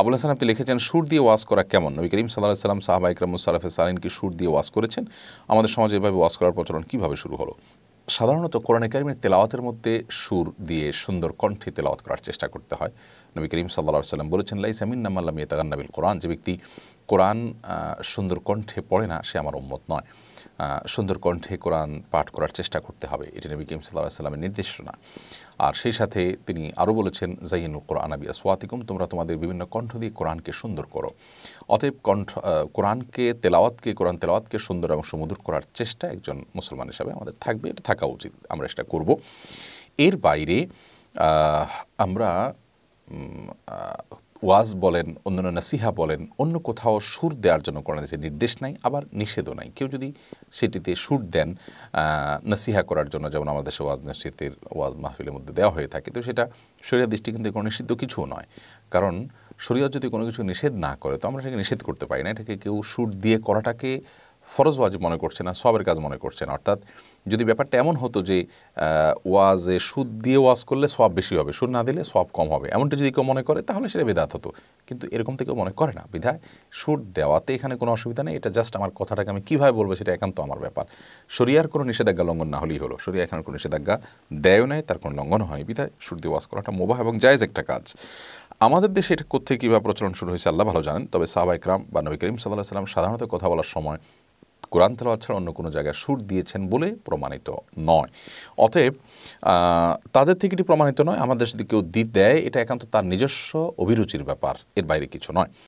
আবুল হাসান আপনি লিখেছেন সুর দিয়ে ওয়াজ করা কেমন নবী করিম সাল্লাহ সাল্লাম সাহাবা ইকরাম মুসালাফে সালিন সুর দিয়ে ওয়াজ করেছেন আমাদের সমাজে এভাবে ওয়াজ করার প্রচলন কীভাবে শুরু হলো সাধারণত কোরআনে কারিমের তেলাওয়াতের মধ্যে সুর দিয়ে সুন্দর কণ্ঠে তেলাওয়াত করার চেষ্টা করতে হয় নবী করিম সাল্লাহ সাল্লাম বলেছেন লাইসামিন মিয়া ইয়েতাগান্নাবিল কোরআন যে ব্যক্তি কোরআন সুন্দর কণ্ঠে পড়ে না সে আমার উম্মত নয় সুন্দর কণ্ঠে কোরআন পাঠ করার চেষ্টা করতে হবে এটি নবী কিম সাল্লাহ সাল্লামের নির্দেশনা আর সেই সাথে তিনি আরও বলেছেন জাইনুল কোরআন আবি আসওয়াতিকুম তোমরা তোমাদের বিভিন্ন কণ্ঠ দিয়ে কোরআনকে সুন্দর করো অতএব কণ্ঠ কোরআনকে তেলাওয়াতকে কোরআন তেলাওয়াতকে সুন্দর এবং সুমধুর করার চেষ্টা একজন মুসলমান হিসাবে আমাদের থাকবে এটা থাকা উচিত আমরা সেটা করব এর বাইরে আমরা ওয়াজ বলেন অন্যান্য নাসিহা বলেন অন্য কোথাও সুর দেওয়ার জন্য কোরআন হাদিসে নির্দেশ নাই আবার নিষেধও নাই কেউ যদি সেটিতে সুর দেন নাসিহা করার জন্য যেমন আমাদের দেশে ওয়াজ নাসিহতের ওয়াজ মাহফিলের মধ্যে দেওয়া হয়ে থাকে তো সেটা শরীর দৃষ্টি কিন্তু কোনো নিষিদ্ধ কিছুও নয় কারণ শরীয়ত যদি কোনো কিছু নিষেধ না করে তো আমরা সেটাকে নিষেধ করতে পারি না এটাকে কেউ সুর দিয়ে করাটাকে ফরজ ওয়াজ মনে করছে না সবের কাজ মনে করছে না অর্থাৎ যদি ব্যাপারটা এমন হতো যে ওয়াজে সুদ দিয়ে ওয়াজ করলে সব বেশি হবে সুদ না দিলে সব কম হবে এমনটা যদি কেউ মনে করে তাহলে সেটা বিধাত হতো কিন্তু এরকম থেকে মনে করে না বিধায় সুদ দেওয়াতে এখানে কোনো অসুবিধা নেই এটা জাস্ট আমার কথাটাকে আমি কীভাবে বলবো সেটা একান্ত আমার ব্যাপার শরিয়ার কোনো নিষেধাজ্ঞা লঙ্ঘন না হলেই হলো শরিয়া এখানে কোনো নিষেধাজ্ঞা দেয় নাই তার কোনো লঙ্ঘন হয়নি বিধায় সুদ দিয়ে ওয়াজ করাটা মোবাহ এবং জায়েজ একটা কাজ আমাদের দেশে এটা কোথেকে কীভাবে প্রচলন শুরু হয়েছে আল্লাহ ভালো জানেন তবে সাহবা ইকরাম বা নবী করিম সাল্লাহ সাল্লাম সাধারণত কথা বলার সময় কোরআন তেলাওয়াত ছাড়া অন্য কোনো জায়গায় সুর দিয়েছেন বলে প্রমাণিত নয় অতএব তাদের থেকে এটি প্রমাণিত নয় আমাদের যদি কেউ দ্বীপ দেয় এটা একান্ত তার নিজস্ব অভিরুচির ব্যাপার এর বাইরে কিছু নয়